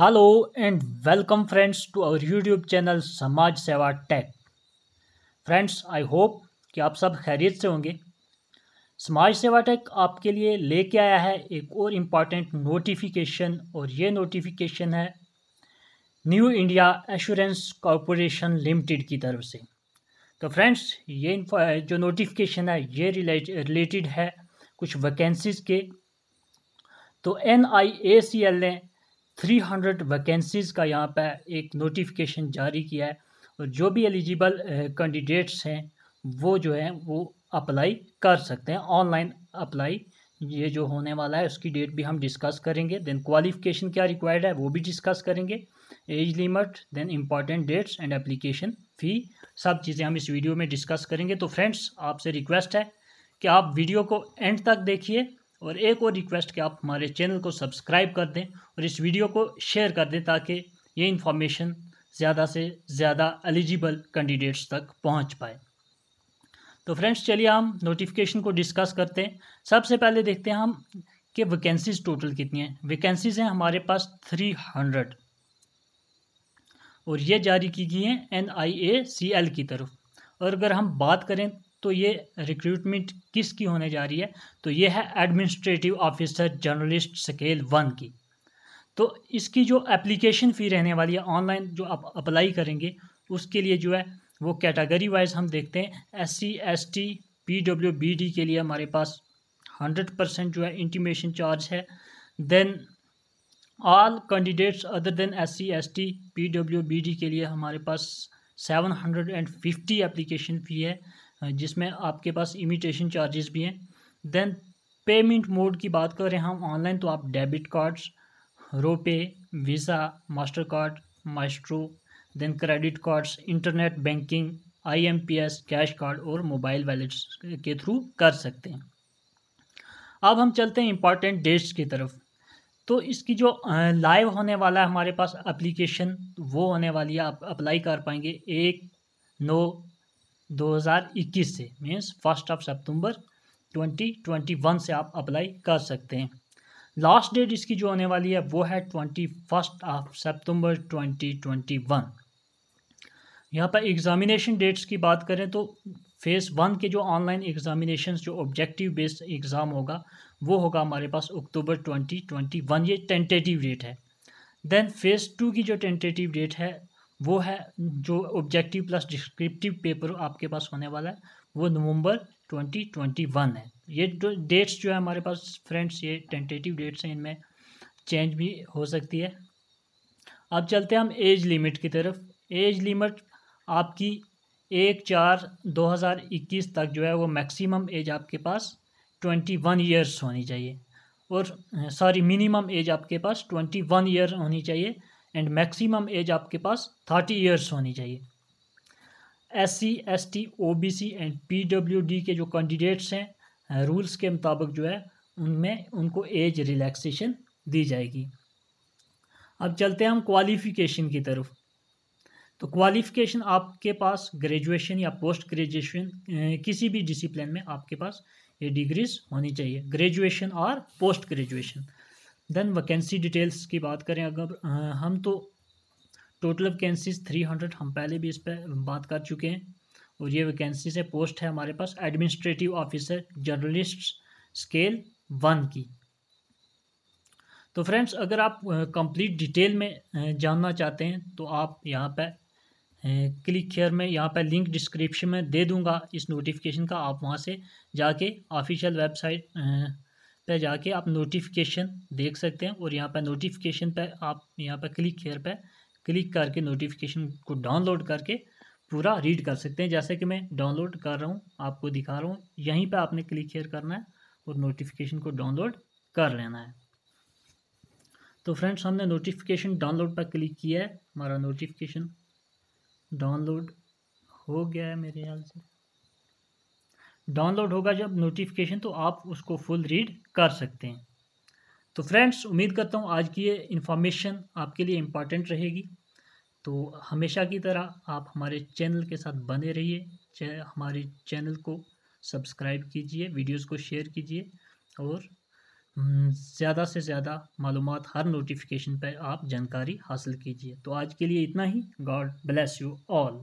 hello and welcome friends to our YouTube channel Samaj Seva take friends I hope कि आप सब खैरियत से होंगे समाज सेवा टेक आपके लिए लेके आया है एक और इम्पॉर्टेंट नोटिफिकेशन और ये नोटिफिकेशन है new India assurance corporation limited की तरफ से तो फ्रेंड्स ये जो नोटिफिकेशन है ये रिलेटेड है कुछ वैकेंसीज़ के तो एन आई ए सी एल ने 300 वैकेंसीज़ का यहाँ पर एक नोटिफिकेशन जारी किया है और जो भी एलिजिबल कैंडिडेट्स हैं वो जो हैं वो अप्लाई कर सकते हैं ऑनलाइन अप्लाई ये जो होने वाला है उसकी डेट भी हम डिस्कस करेंगे देन क्वालिफिकेशन क्या रिक्वायर्ड है वो भी डिस्कस करेंगे age limit then important dates and application fee सब चीज़ें हम इस वीडियो में डिस्कस करेंगे तो फ्रेंड्स आपसे रिक्वेस्ट है कि आप वीडियो को एंड तक देखिए और एक और रिक्वेस्ट कि आप हमारे चैनल को सब्सक्राइब कर दें और इस वीडियो को शेयर कर दें ताकि ये इन्फॉर्मेशन ज़्यादा से ज़्यादा एलिजिबल कैंडिडेट्स तक पहुंच पाए तो फ्रेंड्स चलिए हम नोटिफिकेशन को डिस्कस करते हैं सबसे पहले देखते हैं हम कि वैकेंसीज़ टोटल कितनी हैं वैकेंसीज़ हैं हमारे पास थ्री हंड्रेड और ये जारी की गई हैं एन आई ए सी एल की तरफ और अगर हम बात करें तो ये रिक्रूटमेंट किसकी होने जा रही है तो ये है administrative officer journalist scale one की तो इसकी जो एप्लीकेशन फ़ी रहने वाली है ऑनलाइन जो आप अप्लाई करेंगे उसके लिए जो है वो कैटेगरी वाइज हम देखते हैं S C S T P W B D के लिए हमारे पास हंड्रेड परसेंट जो है इंटीमेशन चार्ज है then all candidates other than S C S T P W B D के लिए हमारे पास seven hundred and fifty application fee है जिसमें आपके पास इमिटेशन चार्जेस भी हैं देन पेमेंट मोड की बात करें हम ऑनलाइन तो आप debit cards RuPay Visa Mastercard Maestro then credit cards internet banking IMPS cash card और मोबाइल वैलेट्स के थ्रू कर सकते हैं अब हम चलते हैं इम्पॉर्टेंट डेट्स की तरफ तो इसकी जो लाइव होने वाला है हमारे पास एप्लीकेशन वो होने वाली है आप अप्लाई कर पाएंगे एक नौ 2021 से मीन्स फर्स्ट ऑफ सितंबर 2021 से आप अप्लाई कर सकते हैं लास्ट डेट इसकी जो होने वाली है वो है ट्वेंटी फर्स्ट ऑफ सितंबर ट्वेंटी यहाँ पर एग्ज़ामिनेशन डेट्स की बात करें तो फेज़ वन के जो ऑनलाइन एग्ज़ामिनेशन जो ऑब्जेक्टिव बेस्ड एग्ज़ाम होगा वो होगा हमारे पास अक्टूबर 2021 ये टेंटेटिव डेट है देन फेज़ टू की जो टेंटेटिव डेट है वो है जो ऑब्जेक्टिव प्लस डिस्क्रिप्टिव पेपर आपके पास होने वाला है वो नवंबर 2021 है ये जो डेट्स जो है हमारे पास फ्रेंड्स ये टेंटेटिव डेट्स हैं इनमें चेंज भी हो सकती है अब चलते हैं हम एज लिमिट की तरफ एज लिमिट आपकी एक चार 2021 तक जो है वो मैक्सिमम एज आपके पास ट्वेंटी वन ईयर्स होनी चाहिए और सॉरी मिनिमम एज आपके पास ट्वेंटी वन ईयर होनी चाहिए एंड मैक्सिमम एज आपके पास थर्टी ईयर्स होनी चाहिए S C S T O B C and P W D के जो कैंडिडेट्स हैं रूल्स के मुताबिक जो है उनमें उनको एज रिलैक्सेशन दी जाएगी अब चलते हैं हम क्वालिफ़िकेशन की तरफ तो क्वालिफ़िकेशन आपके पास ग्रेजुएशन या पोस्ट ग्रेजुएशन किसी भी डिसिप्लिन में आपके पास ये डिग्रीज होनी चाहिए ग्रेजुएशन और post graduation then vacancy details की बात करें अगर हम तो टोटल वैकेंसीज थ्री हंड्रेड हम पहले भी इस पर बात कर चुके हैं और ये वैकेंसी से पोस्ट है हमारे पास administrative officer journalist scale one की तो फ्रेंड्स अगर आप कंप्लीट डिटेल में जानना चाहते हैं तो आप यहाँ पर क्लिक हेयर में यहाँ पर लिंक डिस्क्रिप्शन में दे दूँगा इस नोटिफिकेशन का आप वहाँ से जाके ऑफिशियल वेबसाइट पे जाके आप नोटिफिकेशन देख सकते हैं और यहाँ पर नोटिफिकेशन पर आप यहाँ पर क्लिक हेयर पर क्लिक करके नोटिफिकेशन को डाउनलोड करके पूरा रीड कर सकते हैं जैसे कि मैं डाउनलोड कर रहा हूँ आपको दिखा रहा हूँ यहीं पर आपने क्लिक हेयर करना है और नोटिफिकेशन को डाउनलोड कर लेना है तो फ्रेंड्स हमने नोटिफिकेशन डाउनलोड पर क्लिक किया है हमारा नोटिफिकेशन डाउनलोड हो गया है मेरे ख्याल से डाउनलोड होगा जब नोटिफिकेशन तो आप उसको फुल रीड कर सकते हैं तो फ्रेंड्स उम्मीद करता हूँ आज की ये इन्फॉर्मेशन आपके लिए इम्पॉर्टेंट रहेगी तो हमेशा की तरह आप हमारे चैनल के साथ बने रहिए हमारे चैनल को सब्सक्राइब कीजिए वीडियोस को शेयर कीजिए और हम्म, ज़्यादा से ज़्यादा मालूम हर नोटिफिकेशन पर आप जानकारी हासिल कीजिए तो आज के लिए इतना ही गॉड ब्लेस यू ऑल